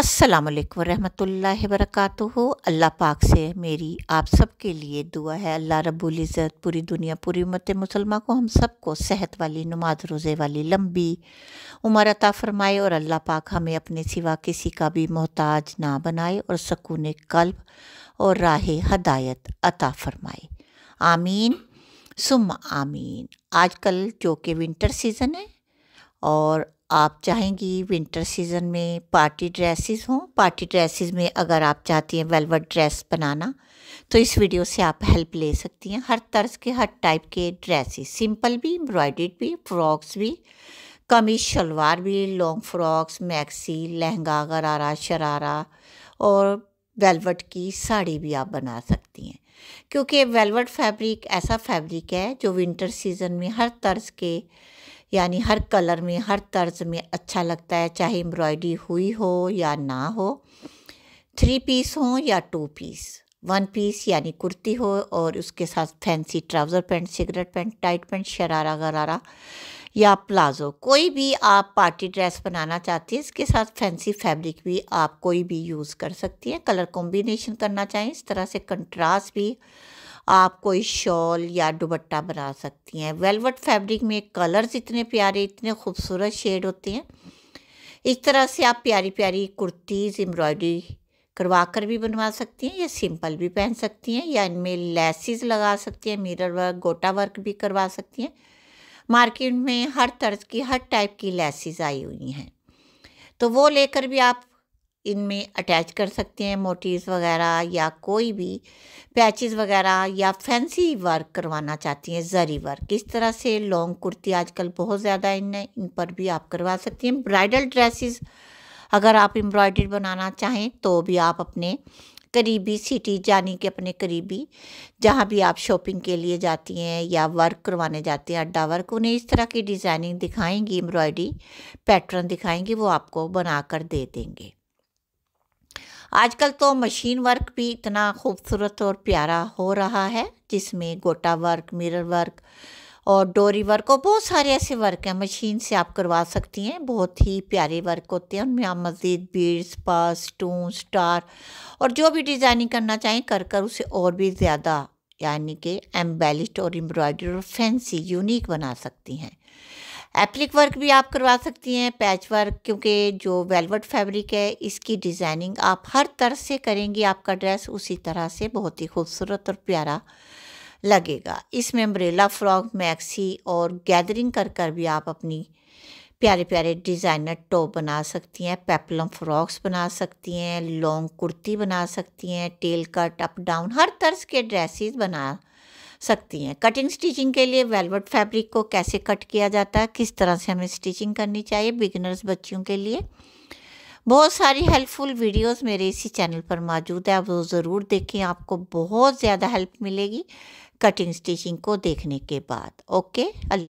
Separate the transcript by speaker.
Speaker 1: अस्सलाम वालेकुम रहमतुल्लाहि वरकatuहू अल्लाह पाक से मेरी आप सब के लिए दुआ है अल्लाह रब्बुल इज़्ज़त पूरी दुनिया पूरी उम्मत मुसलमा को हम सबको सेहत वाली नमाज रोज़े वाली लंबी उम्र अता फरमाए और अल्लाह पाक हमें अपने सिवा किसी का भी मोहताज ना बनाए और सकून कल्ब और राह हदायत अता फरमाए आमीन सुम आमीन आजकल जो कि विंटर सीज़न है और आप चाहेंगी विंटर सीज़न में पार्टी ड्रेसेस हों पार्टी ड्रेसेस में अगर आप चाहती हैं वेलवेट ड्रेस बनाना तो इस वीडियो से आप हेल्प ले सकती हैं हर तर्ज के हर टाइप के ड्रेसेस सिंपल भी एम्ब्रॉयडर्ड भी फ्रॉक्स भी कमीज शलवार भी लॉन्ग फ्रॉक्स मैक्सी लहंगा गरारा शरारा और वेलवेट की साड़ी भी आप बना सकती हैं क्योंकि वेलवेट फैब्रिक ऐसा फैब्रिक है जो विंटर सीज़न में हर तर्ज के यानी हर कलर में हर तर्ज में अच्छा लगता है चाहे एम्ब्रॉयडरी हुई हो या ना हो थ्री पीस हो या टू पीस वन पीस यानी कुर्ती हो और उसके साथ fancy trouser pant cigarette pant tight pant sharara gharara या प्लाजो कोई भी आप पार्टी ड्रेस बनाना चाहती हैं इसके साथ फैंसी फैब्रिक भी आप कोई भी यूज़ कर सकती हैं कलर कॉम्बिनेशन करना चाहें इस तरह से कंट्रास्ट भी आप कोई शॉल या दुबट्टा बना सकती हैं वेलवेट फैब्रिक में कलर्स इतने प्यारे इतने खूबसूरत शेड होते हैं इस तरह से आप प्यारी प्यारी कुर्तीज़ एम्ब्रॉयडरी करवा कर भी बनवा सकती हैं या सिंपल भी पहन सकती हैं या इनमें लेसिस लगा सकती हैं मिरर वर्क गोटा वर्क भी करवा सकती हैं मार्केट में हर तर्ज की हर टाइप की लेसिस आई हुई हैं तो वो लेकर भी आप इनमें अटैच कर सकते हैं मोटिवस वगैरह या कोई भी पैचेस वगैरह या फैंसी वर्क करवाना चाहती हैं जरी वर्क इस तरह से लॉन्ग कुर्ती आजकल बहुत ज़्यादा इन इन पर भी आप करवा सकती हैं ब्राइडल ड्रेसेस अगर आप एम्ब्रॉयडरी बनाना चाहें तो भी आप अपने करीबी सिटी यानी कि अपने करीबी जहाँ भी आप शॉपिंग के लिए जाती हैं या वर्क करवाने जाते हैं अड्डा वर्क उन्हें इस तरह की डिज़ाइनिंग दिखाएंगी एम्ब्रॉयडरी पैटर्न दिखाएंगी वो आपको बना कर दे देंगे आजकल तो मशीन वर्क भी इतना खूबसूरत और प्यारा हो रहा है जिसमें गोटा वर्क मिरर वर्क और डोरी वर्क और बहुत सारे ऐसे वर्क हैं मशीन से आप करवा सकती हैं बहुत ही प्यारे वर्क होते हैं उनमें आप मज़ीद बीड्स पास टू स्टार और जो भी डिज़ाइनिंग करना चाहें कर कर उसे और भी ज़्यादा यानी कि एम्बेलिस्ड और एम्ब्रॉयडरी और फैंसी यूनिक बना सकती हैं एप्लिक वर्क भी आप करवा सकती हैं पैच वर्क क्योंकि जो वेलवेट फैब्रिक है इसकी डिज़ाइनिंग आप हर तरह से करेंगी आपका ड्रेस उसी तरह से बहुत ही खूबसूरत और प्यारा लगेगा इसमें अम्ब्रेला फ्रॉक मैक्सी और गैदरिंग कर कर भी आप अपनी प्यारे प्यारे डिज़ाइनर टॉप बना सकती हैं पेपलम फ्रॉक्स बना सकती हैं लॉन्ग कुर्ती बना सकती हैं टेल कट अप डाउन हर तर्ज के ड्रेसेस बना सकती हैं कटिंग स्टिचिंग के लिए वेलवेट फैब्रिक को कैसे कट किया जाता है किस तरह से हमें स्टिचिंग करनी चाहिए बिगिनर्स बच्चियों के लिए बहुत सारी हेल्पफुल वीडियोस मेरे इसी चैनल पर मौजूद है आप वो ज़रूर देखें आपको बहुत ज़्यादा हेल्प मिलेगी कटिंग स्टिचिंग को देखने के बाद ओके अल